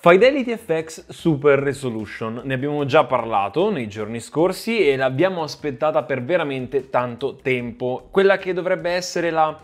Fidelity FX Super Resolution, ne abbiamo già parlato nei giorni scorsi e l'abbiamo aspettata per veramente tanto tempo. Quella che dovrebbe essere la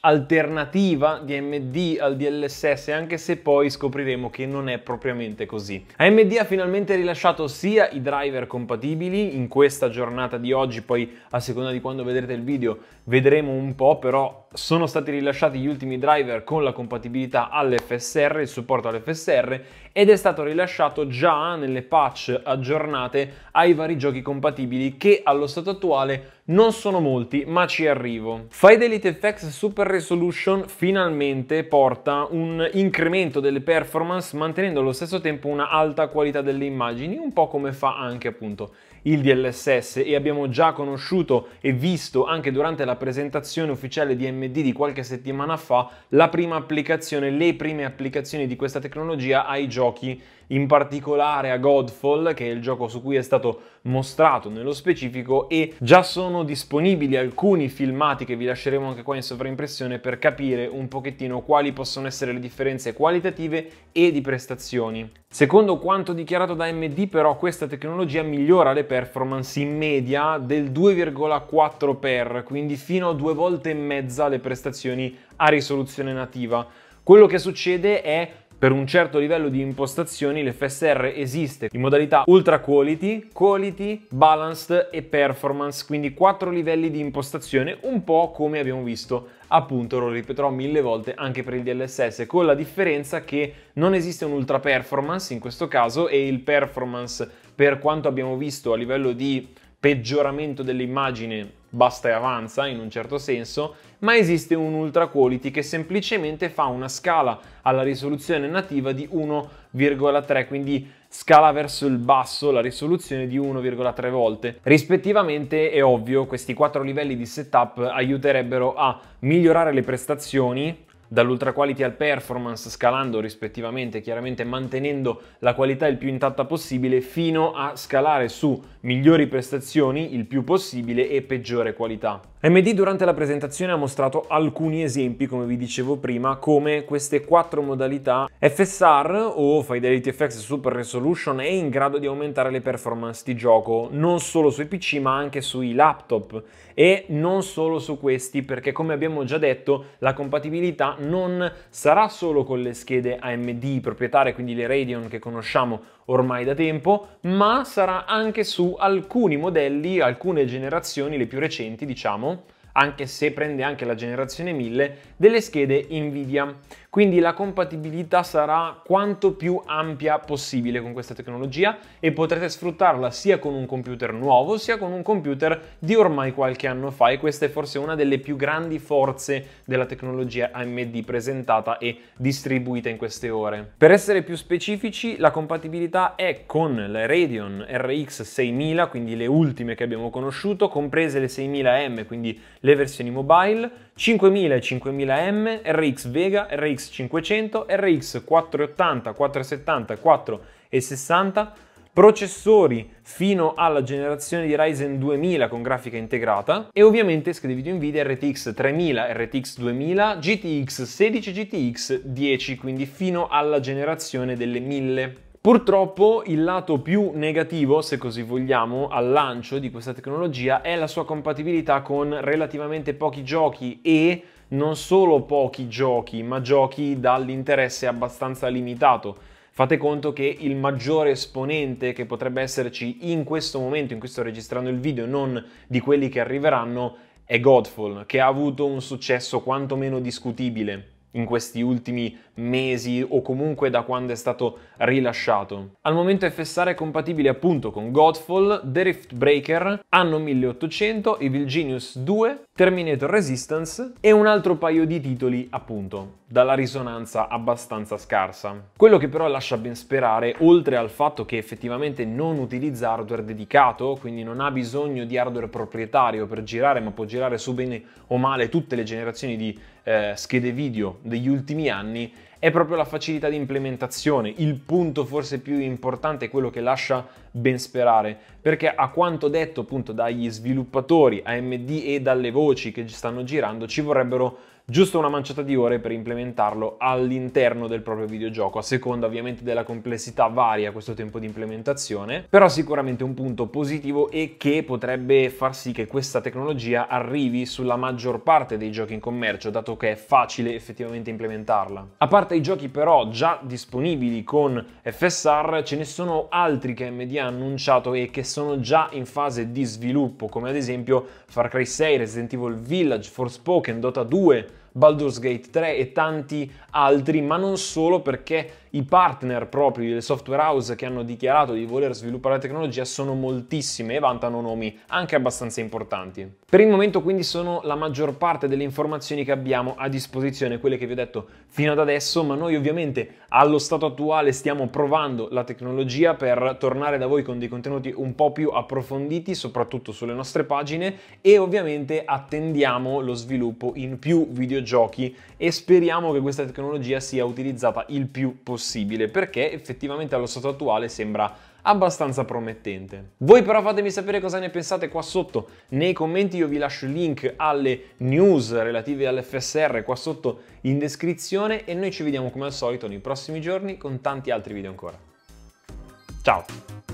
alternativa di AMD al DLSS, anche se poi scopriremo che non è propriamente così. AMD ha finalmente rilasciato sia i driver compatibili, in questa giornata di oggi, poi a seconda di quando vedrete il video vedremo un po', però sono stati rilasciati gli ultimi driver con la compatibilità all'FSR, il supporto all'FSR ed è stato rilasciato già nelle patch aggiornate ai vari giochi compatibili che allo stato attuale non sono molti, ma ci arrivo. Fidelity FX Super Resolution finalmente porta un incremento delle performance mantenendo allo stesso tempo una alta qualità delle immagini, un po' come fa anche appunto il DLSS e abbiamo già conosciuto e visto anche durante la presentazione ufficiale di AMD di qualche settimana fa la prima applicazione, le prime applicazioni di questa tecnologia ai giochi giochi, in particolare a Godfall, che è il gioco su cui è stato mostrato nello specifico, e già sono disponibili alcuni filmati che vi lasceremo anche qua in sovraimpressione per capire un pochettino quali possono essere le differenze qualitative e di prestazioni. Secondo quanto dichiarato da AMD però questa tecnologia migliora le performance in media del 2,4 x quindi fino a due volte e mezza le prestazioni a risoluzione nativa. Quello che succede è per un certo livello di impostazioni l'FSR esiste in modalità ultra quality, quality, balanced e performance, quindi quattro livelli di impostazione, un po' come abbiamo visto appunto lo ripeterò mille volte anche per il DLSS con la differenza che non esiste un ultra performance in questo caso e il performance per quanto abbiamo visto a livello di peggioramento dell'immagine basta e avanza in un certo senso, ma esiste un ultra quality che semplicemente fa una scala alla risoluzione nativa di 1,3, quindi scala verso il basso la risoluzione di 1,3 volte. Rispettivamente è ovvio, questi quattro livelli di setup aiuterebbero a migliorare le prestazioni dall'ultra quality al performance, scalando rispettivamente, chiaramente mantenendo la qualità il più intatta possibile, fino a scalare su migliori prestazioni il più possibile e peggiore qualità. AMD durante la presentazione ha mostrato alcuni esempi, come vi dicevo prima, come queste quattro modalità FSR o Fidelity FX Super Resolution è in grado di aumentare le performance di gioco non solo sui PC ma anche sui laptop e non solo su questi perché come abbiamo già detto la compatibilità non sarà solo con le schede AMD proprietarie, quindi le Radeon che conosciamo ormai da tempo, ma sarà anche su alcuni modelli, alcune generazioni, le più recenti diciamo, anche se prende anche la generazione 1000, delle schede Nvidia. Quindi la compatibilità sarà quanto più ampia possibile con questa tecnologia e potrete sfruttarla sia con un computer nuovo sia con un computer di ormai qualche anno fa e questa è forse una delle più grandi forze della tecnologia AMD presentata e distribuita in queste ore. Per essere più specifici, la compatibilità è con le Radeon RX 6000, quindi le ultime che abbiamo conosciuto, comprese le 6000M, quindi le le versioni mobile 5000 e 5000M, RX Vega, RX 500, RX 480, 470 460, processori fino alla generazione di Ryzen 2000 con grafica integrata e ovviamente iscriviti Nvidia RTX 3000, RTX 2000, GTX 16, GTX 10, quindi fino alla generazione delle 1000. Purtroppo il lato più negativo, se così vogliamo, al lancio di questa tecnologia è la sua compatibilità con relativamente pochi giochi e non solo pochi giochi, ma giochi dall'interesse abbastanza limitato. Fate conto che il maggiore esponente che potrebbe esserci in questo momento, in cui sto registrando il video, non di quelli che arriveranno, è Godfall, che ha avuto un successo quantomeno discutibile in questi ultimi mesi o comunque da quando è stato rilasciato. Al momento FSR è compatibile appunto con Godfall, The Rift Breaker, Anno 1800, Evil Genius 2, Terminator Resistance e un altro paio di titoli appunto dalla risonanza abbastanza scarsa. Quello che però lascia ben sperare, oltre al fatto che effettivamente non utilizza hardware dedicato, quindi non ha bisogno di hardware proprietario per girare, ma può girare su bene o male tutte le generazioni di eh, schede video degli ultimi anni, è proprio la facilità di implementazione, il punto forse più importante è quello che lascia ben sperare, perché a quanto detto appunto dagli sviluppatori AMD e dalle voci che stanno girando ci vorrebbero giusto una manciata di ore per implementarlo all'interno del proprio videogioco, a seconda ovviamente della complessità varia questo tempo di implementazione, però sicuramente un punto positivo è che potrebbe far sì che questa tecnologia arrivi sulla maggior parte dei giochi in commercio, dato che è facile effettivamente implementarla. A parte i giochi però già disponibili con FSR, ce ne sono altri che AMD ha annunciato e che sono già in fase di sviluppo, come ad esempio Far Cry 6, Resident Evil Village, Forspoken, Dota 2, Baldur's Gate 3 e tanti altri, ma non solo perché i partner propri delle software house che hanno dichiarato di voler sviluppare la tecnologia sono moltissime e vantano nomi anche abbastanza importanti. Per il momento quindi sono la maggior parte delle informazioni che abbiamo a disposizione, quelle che vi ho detto fino ad adesso, ma noi ovviamente allo stato attuale stiamo provando la tecnologia per tornare da voi con dei contenuti un po' più approfonditi, soprattutto sulle nostre pagine e ovviamente attendiamo lo sviluppo in più videogiochi e speriamo che questa tecnologia sia utilizzata il più possibile possibile perché effettivamente allo stato attuale sembra abbastanza promettente. Voi però fatemi sapere cosa ne pensate qua sotto, nei commenti io vi lascio il link alle news relative all'FSR qua sotto in descrizione e noi ci vediamo come al solito nei prossimi giorni con tanti altri video ancora. Ciao!